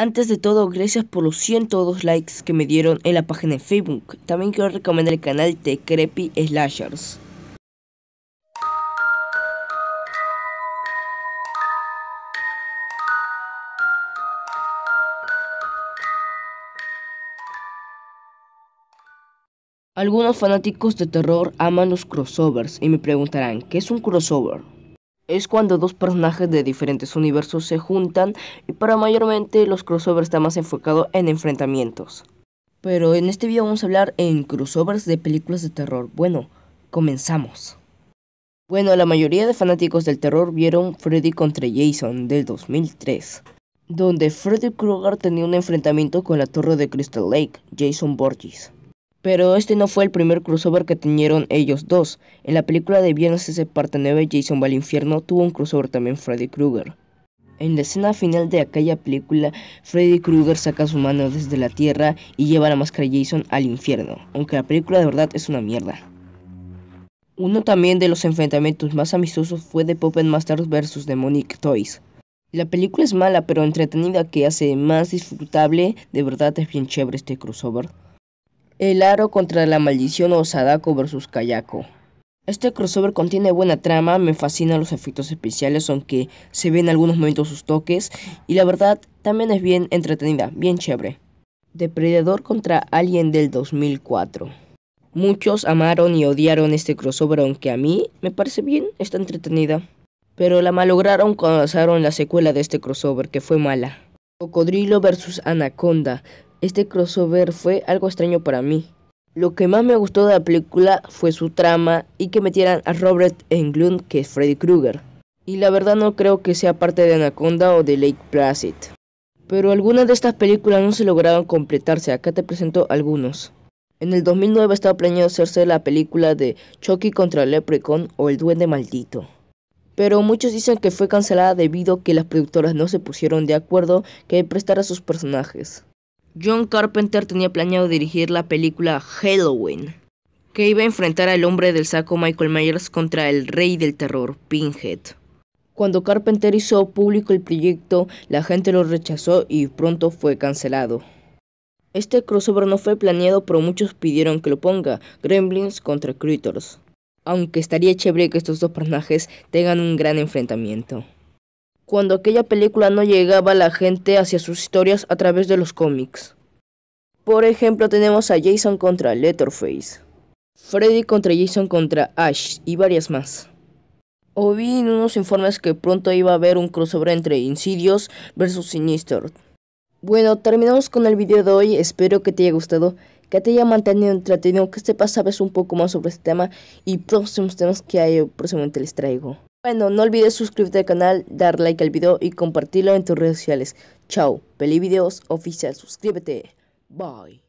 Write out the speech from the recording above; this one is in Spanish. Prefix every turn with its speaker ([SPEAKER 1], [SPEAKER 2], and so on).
[SPEAKER 1] Antes de todo, gracias por los 102 likes que me dieron en la página de Facebook. También quiero recomendar el canal de Creepy Slashers. Algunos fanáticos de terror aman los crossovers y me preguntarán, ¿qué es un crossover? es cuando dos personajes de diferentes universos se juntan y para mayormente los crossovers está más enfocado en enfrentamientos. Pero en este video vamos a hablar en crossovers de películas de terror. Bueno, comenzamos. Bueno, la mayoría de fanáticos del terror vieron Freddy contra Jason del 2003, donde Freddy Krueger tenía un enfrentamiento con la torre de Crystal Lake, Jason Borges. Pero este no fue el primer crossover que tenieron ellos dos. En la película de Viernes ese parte 9, Jason va al infierno, tuvo un crossover también Freddy Krueger. En la escena final de aquella película, Freddy Krueger saca su mano desde la tierra y lleva la máscara Jason al infierno, aunque la película de verdad es una mierda. Uno también de los enfrentamientos más amistosos fue de Puppet Masters vs Demonic Toys. La película es mala pero entretenida que hace más disfrutable, de verdad es bien chévere este crossover. El aro contra la maldición o Sadako vs Kayako. Este crossover contiene buena trama, me fascinan los efectos especiales, aunque se ven en algunos momentos sus toques, y la verdad también es bien entretenida, bien chévere. Depredador contra Alien del 2004. Muchos amaron y odiaron este crossover, aunque a mí me parece bien, está entretenida. Pero la malograron cuando lanzaron la secuela de este crossover, que fue mala. Cocodrilo vs Anaconda. Este crossover fue algo extraño para mí. Lo que más me gustó de la película fue su trama y que metieran a Robert Englund, que es Freddy Krueger. Y la verdad no creo que sea parte de Anaconda o de Lake Placid. Pero algunas de estas películas no se lograron completarse, acá te presento algunos. En el 2009 estaba planeado hacerse la película de Chucky contra el Leprechaun o El Duende Maldito. Pero muchos dicen que fue cancelada debido a que las productoras no se pusieron de acuerdo que a sus personajes. John Carpenter tenía planeado dirigir la película Halloween, que iba a enfrentar al hombre del saco Michael Myers contra el rey del terror, Pinhead. Cuando Carpenter hizo público el proyecto, la gente lo rechazó y pronto fue cancelado. Este crossover no fue planeado, pero muchos pidieron que lo ponga, Gremlins contra Critters. Aunque estaría chévere que estos dos personajes tengan un gran enfrentamiento cuando aquella película no llegaba la gente hacia sus historias a través de los cómics. Por ejemplo, tenemos a Jason contra Letterface, Freddy contra Jason contra Ash y varias más. O vi en unos informes que pronto iba a haber un crossover entre Insidious vs Sinister. Bueno, terminamos con el video de hoy, espero que te haya gustado, que te haya mantenido entretenido, que sepas sabes un poco más sobre este tema y próximos temas que hay próximamente les traigo. Bueno, no olvides suscribirte al canal, dar like al video y compartirlo en tus redes sociales. Chao, Peli Videos Oficial, suscríbete. Bye.